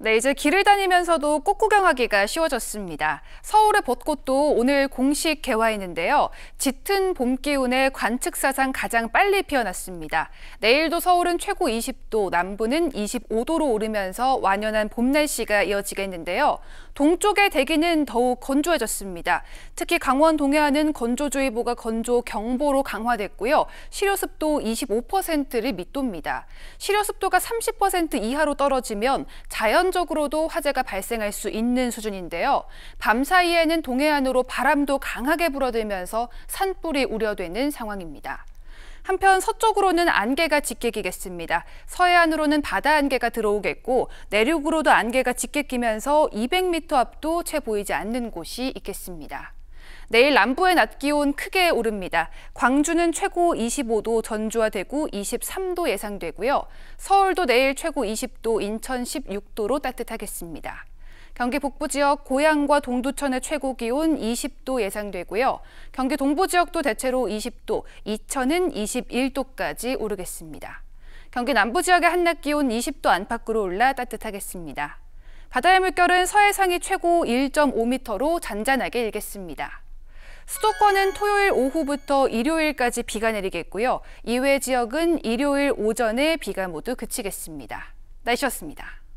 네, 이제 길을 다니면서도 꽃 구경하기가 쉬워졌습니다. 서울의 벚꽃도 오늘 공식 개화했는데요. 짙은 봄 기운에 관측 사상 가장 빨리 피어났습니다. 내일도 서울은 최고 20도, 남부는 25도로 오르면서 완연한 봄 날씨가 이어지겠는데요. 동쪽의 대기는 더욱 건조해졌습니다. 특히 강원 동해안은 건조주의보가 건조 경보로 강화됐고요. 실효습도 25%를 밑돕니다. 실효습도가 30% 이하로 떨어지면 자연 자연적으로도 화재가 발생할 수 있는 수준인데요. 밤 사이에는 동해안으로 바람도 강하게 불어들면서 산불이 우려되는 상황입니다. 한편 서쪽으로는 안개가 짙게 이겠습니다 서해안으로는 바다 안개가 들어오겠고 내륙으로도 안개가 직격끼면서 200m 앞도 채 보이지 않는 곳이 있겠습니다. 내일 남부의 낮 기온 크게 오릅니다. 광주는 최고 25도, 전주와 대구 23도 예상되고요. 서울도 내일 최고 20도, 인천 16도로 따뜻하겠습니다. 경기 북부 지역 고양과 동두천의 최고 기온 20도 예상되고요. 경기 동부 지역도 대체로 20도, 이천은 21도까지 오르겠습니다. 경기 남부 지역의 한낮 기온 20도 안팎으로 올라 따뜻하겠습니다. 바다의 물결은 서해상이 최고 1.5m로 잔잔하게 일겠습니다. 수도권은 토요일 오후부터 일요일까지 비가 내리겠고요. 이외 지역은 일요일 오전에 비가 모두 그치겠습니다. 날씨였습니다.